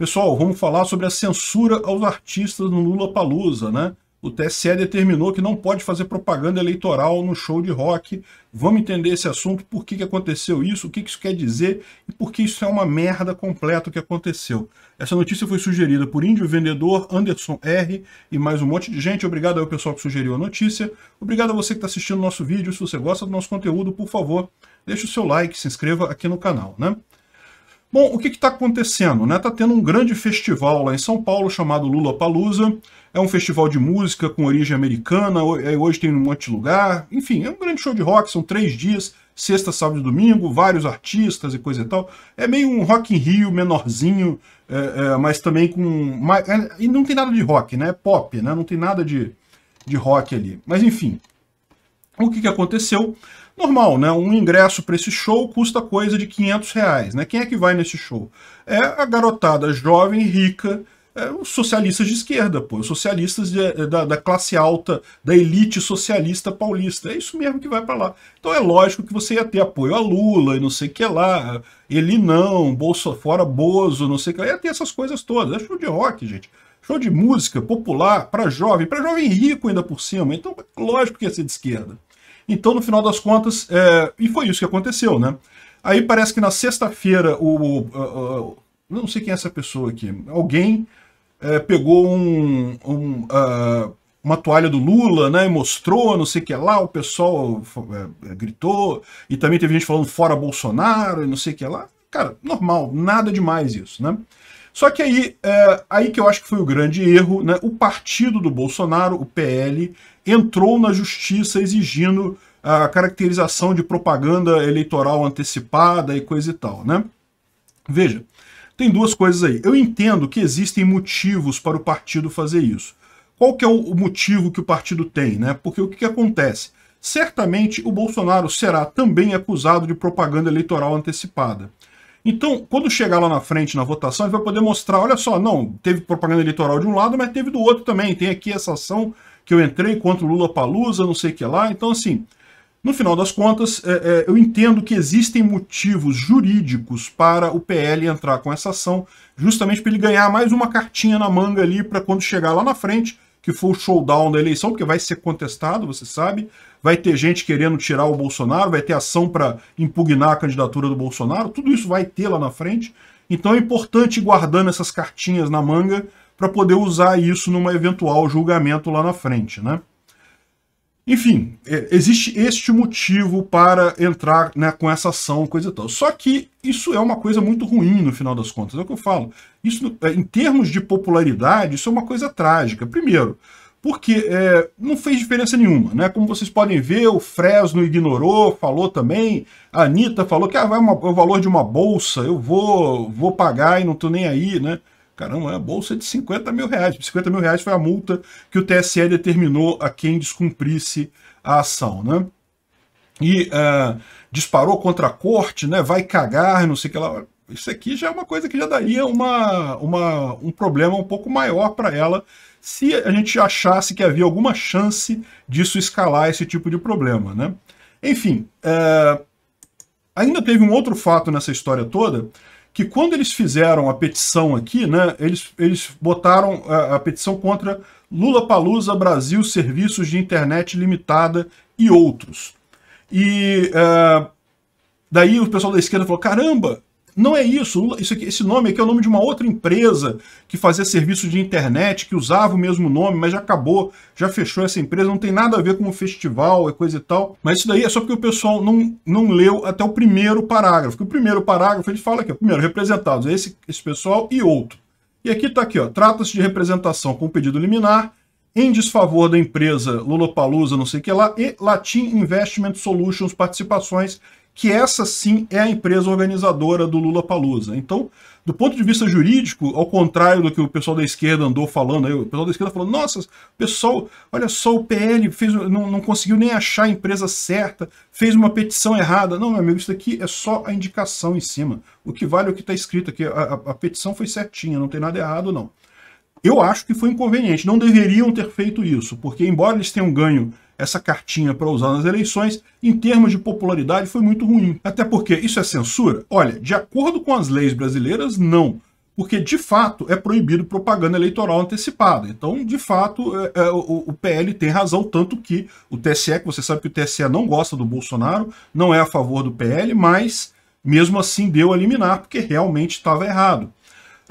Pessoal, vamos falar sobre a censura aos artistas no Lula Palusa, né? O TSE determinou que não pode fazer propaganda eleitoral no show de rock. Vamos entender esse assunto, por que, que aconteceu isso, o que, que isso quer dizer e por que isso é uma merda completa que aconteceu. Essa notícia foi sugerida por Índio Vendedor, Anderson R e mais um monte de gente. Obrigado ao pessoal que sugeriu a notícia. Obrigado a você que está assistindo o nosso vídeo. Se você gosta do nosso conteúdo, por favor, deixe o seu like, se inscreva aqui no canal. né? Bom, o que está acontecendo? Está né? Tá tendo um grande festival lá em São Paulo chamado Lula Palusa. É um festival de música com origem americana, é, hoje tem um monte de lugar. Enfim, é um grande show de rock, são três dias, sexta, sábado e domingo, vários artistas e coisa e tal. É meio um rock em Rio menorzinho, é, é, mas também com... É, e não tem nada de rock, né? É pop, né? Não tem nada de, de rock ali. Mas enfim, o que, que aconteceu? Normal, né? Um ingresso para esse show custa coisa de 500 reais, né? Quem é que vai nesse show? É a garotada jovem, rica, é, os socialistas de esquerda, pô, os socialistas de, é, da, da, classe alta, da elite socialista paulista. É isso mesmo que vai para lá. Então é lógico que você ia ter apoio a Lula e não sei o que lá, ele não, Bolsa fora Bozo, não sei o que lá, ia ter essas coisas todas. É show de rock, gente show de música popular para jovem, para jovem rico ainda por cima. Então, lógico que ia ser de esquerda. Então, no final das contas, é... e foi isso que aconteceu, né? Aí parece que na sexta-feira, o, o, o, não sei quem é essa pessoa aqui, alguém é, pegou um, um, uh, uma toalha do Lula, né, e mostrou, não sei o que lá, o pessoal é, é, gritou, e também teve gente falando fora Bolsonaro, e não sei o que lá. Cara, normal, nada demais isso, né? Só que aí, é, aí que eu acho que foi o grande erro, né? O partido do Bolsonaro, o PL, entrou na justiça exigindo a caracterização de propaganda eleitoral antecipada e coisa e tal, né? Veja, tem duas coisas aí. Eu entendo que existem motivos para o partido fazer isso. Qual que é o motivo que o partido tem, né? Porque o que, que acontece? Certamente o Bolsonaro será também acusado de propaganda eleitoral antecipada. Então, quando chegar lá na frente na votação, ele vai poder mostrar, olha só, não, teve propaganda eleitoral de um lado, mas teve do outro também. Tem aqui essa ação que eu entrei contra o Lula Palusa, não sei o que lá. Então, assim, no final das contas, é, é, eu entendo que existem motivos jurídicos para o PL entrar com essa ação, justamente para ele ganhar mais uma cartinha na manga ali para quando chegar lá na frente que for o showdown da eleição, porque vai ser contestado, você sabe. Vai ter gente querendo tirar o Bolsonaro, vai ter ação para impugnar a candidatura do Bolsonaro, tudo isso vai ter lá na frente. Então é importante ir guardando essas cartinhas na manga para poder usar isso numa eventual julgamento lá na frente, né? Enfim, é, existe este motivo para entrar né, com essa ação, coisa e tal. Só que isso é uma coisa muito ruim no final das contas, é o que eu falo. Isso, é, em termos de popularidade, isso é uma coisa trágica. Primeiro, porque é, não fez diferença nenhuma, né? Como vocês podem ver, o Fresno ignorou, falou também, a Anitta falou que ah, vai uma, é o valor de uma bolsa, eu vou, vou pagar e não tô nem aí, né? Caramba, é a bolsa de 50 mil reais. 50 mil reais foi a multa que o TSE determinou a quem descumprisse a ação, né? E uh, disparou contra a corte, né? Vai cagar, não sei o que lá. Isso aqui já é uma coisa que já daria uma, uma, um problema um pouco maior para ela se a gente achasse que havia alguma chance disso escalar esse tipo de problema, né? Enfim, uh, ainda teve um outro fato nessa história toda que quando eles fizeram a petição aqui, né, eles, eles botaram a, é, a petição contra Lula Palusa Brasil Serviços de Internet Limitada e outros. E uh, daí o pessoal da esquerda falou: caramba, não é isso. isso aqui, esse nome aqui é o nome de uma outra empresa que fazia serviço de internet, que usava o mesmo nome, mas já acabou, já fechou essa empresa, não tem nada a ver com o festival e coisa e tal. Mas isso daí é só porque o pessoal não, não leu até o primeiro parágrafo. Porque o primeiro parágrafo ele fala aqui, ó, primeiro, representados, é esse, esse pessoal e outro. E aqui está aqui, trata-se de representação com pedido liminar, em desfavor da empresa Lollapalooza, não sei o que lá, e Latin Investment Solutions Participações que essa sim é a empresa organizadora do Lula Palusa. Então, do ponto de vista jurídico, ao contrário do que o pessoal da esquerda andou falando, aí, o pessoal da esquerda falou: nossa, pessoal, olha só, o PL fez, não, não conseguiu nem achar a empresa certa, fez uma petição errada. Não, meu amigo, isso daqui é só a indicação em cima. O que vale é o que está escrito aqui. A, a, a petição foi certinha, não tem nada errado, não. Eu acho que foi inconveniente. Não deveriam ter feito isso, porque, embora eles tenham ganho essa cartinha para usar nas eleições, em termos de popularidade foi muito ruim. Até porque isso é censura? Olha, de acordo com as leis brasileiras, não. Porque, de fato, é proibido propaganda eleitoral antecipada. Então, de fato, é, é, o, o PL tem razão, tanto que o TSE, que você sabe que o TSE não gosta do Bolsonaro, não é a favor do PL, mas mesmo assim deu a liminar, porque realmente estava errado.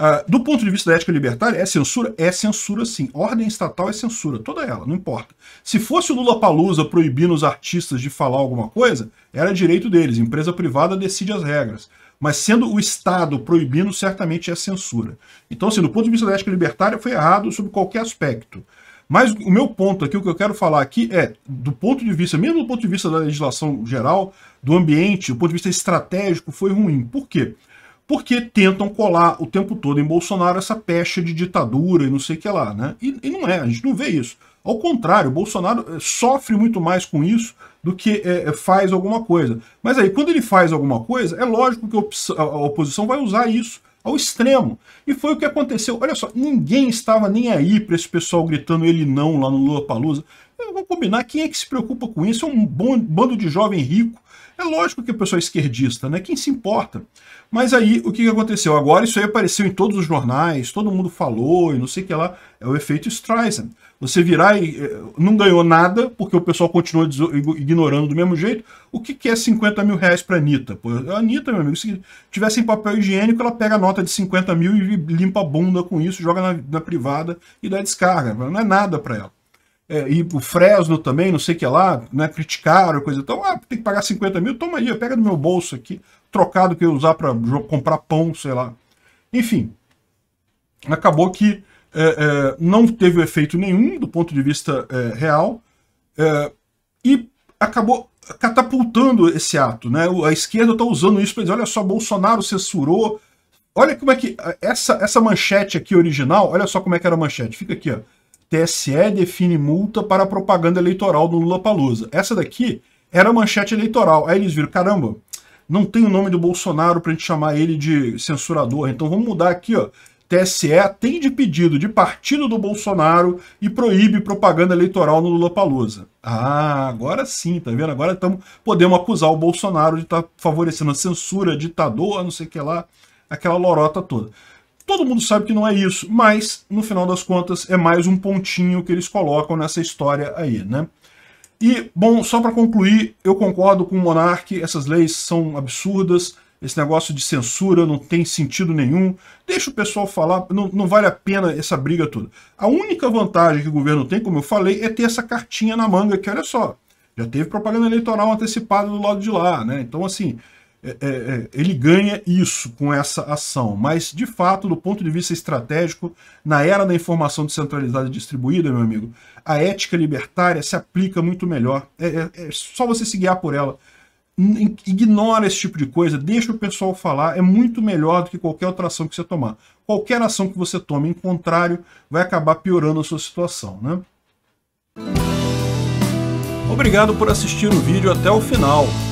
Ah, do ponto de vista da ética libertária, é censura? É censura sim. Ordem estatal é censura, toda ela, não importa. Se fosse o Lula Palusa proibindo os artistas de falar alguma coisa, era direito deles, empresa privada decide as regras. Mas sendo o Estado proibindo, certamente é censura. Então, assim, do ponto de vista da ética libertária, foi errado sobre qualquer aspecto. Mas o meu ponto aqui, o que eu quero falar aqui é, do ponto de vista, mesmo do ponto de vista da legislação geral, do ambiente, do ponto de vista estratégico, foi ruim. Por quê? porque tentam colar o tempo todo em Bolsonaro essa pecha de ditadura e não sei o que lá, né? E, e, não é, a gente não vê isso. Ao contrário, Bolsonaro eh, sofre muito mais com isso do que é, faz alguma coisa. Mas aí, quando ele faz alguma coisa, é lógico que a oposição vai usar isso ao extremo. E foi o que aconteceu. Olha só, ninguém estava nem aí para esse pessoal gritando ele não lá no Lula Palusa. Vamos combinar, quem é que se preocupa com isso? É um bom, bando de jovem rico é lógico que o pessoal é esquerdista, né? Quem se importa? Mas aí, o que aconteceu? Agora isso aí apareceu em todos os jornais, todo mundo falou e não sei o que lá. É o efeito Streisand. Você virar e eh, não ganhou nada, porque o pessoal continua ignorando do mesmo jeito. O que, é 50 mil reais para a Anitta? Pô, a Anitta, meu amigo, se tivesse em papel higiênico, ela pega a nota de 50 mil e limpa a bunda com isso, joga na, na privada e dá descarga. Não é nada para ela é, e o Fresno também, não sei o que lá, né, criticaram, coisa então, ah, tem que pagar 50 mil, toma aí, pega do meu bolso aqui, trocado que eu usar para comprar pão, sei lá. Enfim, acabou que é, é, não teve efeito nenhum do ponto de vista é, real é, e acabou catapultando esse ato. Né? A esquerda está usando isso para dizer, olha só, Bolsonaro censurou, olha como é que... Essa, essa manchete aqui original, olha só como é que era a manchete, fica aqui, ó TSE define multa para propaganda eleitoral do Lula Palusa. Essa daqui era manchete eleitoral. Aí eles viram, caramba, não tem o nome do Bolsonaro para a gente chamar ele de censurador, então vamos mudar aqui, ó. TSE atende pedido de partido do Bolsonaro e proíbe propaganda eleitoral no Lula Palusa. Ah, agora sim, tá vendo? Agora tamo, podemos acusar o Bolsonaro de estar tá favorecendo a censura, ditador, não sei o que lá, aquela lorota toda. Todo mundo sabe que não é isso, mas no final das contas é mais um pontinho que eles colocam nessa história aí, né? E, bom, só para concluir, eu concordo com o Monark, essas leis são absurdas, esse negócio de censura não tem sentido nenhum, deixa o pessoal falar, não, não vale a pena essa briga toda. A única vantagem que o governo tem, como eu falei, é ter essa cartinha na manga, que olha só, já teve propaganda eleitoral antecipada do lado de lá, né? Então, assim, é, é, é, ele ganha isso com essa ação. Mas, de fato, do ponto de vista estratégico, na era da informação descentralizada e distribuída, meu amigo, a ética libertária se aplica muito melhor. É, é, é só você se guiar por ela. Ignora esse tipo de coisa, deixa o pessoal falar, é muito melhor do que qualquer outra ação que você tomar. Qualquer ação que você tome, em contrário, vai acabar piorando a sua situação. Né? Obrigado por assistir o vídeo até o final.